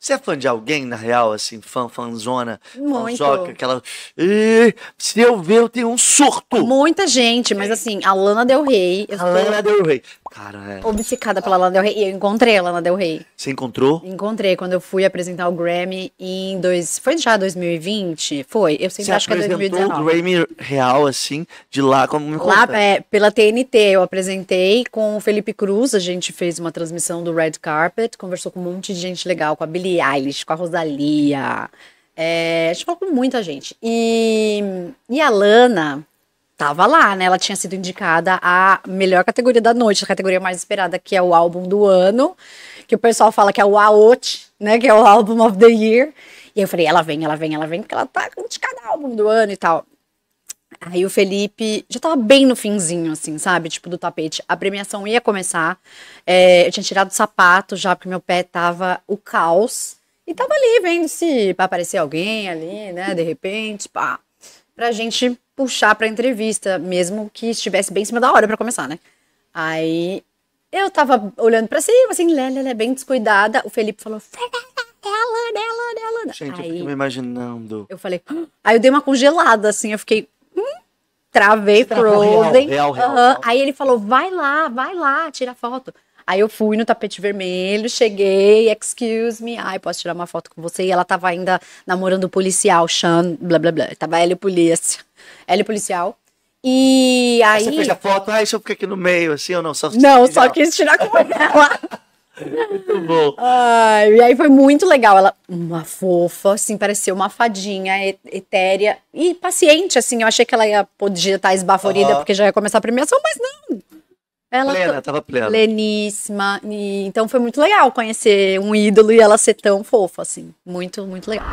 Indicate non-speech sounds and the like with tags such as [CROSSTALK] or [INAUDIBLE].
Você é fã de alguém, na real, assim, fã, fãzona? Muito. Fanzoca, aquela. E, se eu ver, eu tenho um surto. Muita gente, mas é. assim, a Lana Del Rey. Alana a Lana Del Rey. Cara, é. Obcecada pela Lana Del Rey. E eu encontrei a Lana Del Rey. Você encontrou? Encontrei quando eu fui apresentar o Grammy em dois. Foi já 2020? Foi. Eu sempre Você acho que é 2019. o Grammy real, assim, de lá, como me conta. Lá, é, pela TNT, eu apresentei com o Felipe Cruz. A gente fez uma transmissão do Red Carpet, conversou com um monte de gente legal, com a Billie Eilish, com a Rosalia. É, a gente falou com muita gente. E, e a Lana tava lá, né? Ela tinha sido indicada a melhor categoria da noite, a categoria mais esperada, que é o álbum do ano, que o pessoal fala que é o AOT, né? Que é o Album of the Year. E eu falei, ela vem, ela vem, ela vem, porque ela tá indicada ao álbum do ano e tal. Aí o Felipe já tava bem no finzinho, assim, sabe? Tipo, do tapete. A premiação ia começar. É, eu tinha tirado o sapato já, porque meu pé tava o caos. E tava ali vendo se aparecer alguém ali, né? De repente, pá pra gente puxar pra entrevista, mesmo que estivesse bem em cima da hora para começar, né? Aí eu tava olhando pra cima, assim, lelele, bem descuidada. O Felipe falou, ela, ela, ela. dela. Gente, aí, eu fico me imaginando. Eu falei, aí eu dei uma congelada, assim, eu fiquei, hum? travei, é frozen. uhum. Aí ele falou, vai lá, vai lá, tira foto. Aí eu fui no tapete vermelho, cheguei, excuse me, ai, posso tirar uma foto com você? E ela tava ainda namorando o policial, Sean, blá blá blá. Tava ela polícia. Ela [LAUGHS] policial. E aí. Você fez a foto, ah, deixa eu ficar aqui no meio, assim, ou não? Só não, tirar. só quis tirar com ela. [LAUGHS] Muito bom. Ai, e aí foi muito legal. Ela, uma fofa, assim, pareceu uma fadinha etérea e paciente, assim. Eu achei que ela ia, podia estar esbaforida porque já ia começar a premiação, mas não. Ela plena, tava plena. Pleníssima. E, então foi muito legal conhecer um ídolo e ela ser tão fofa, assim. Muito, muito legal.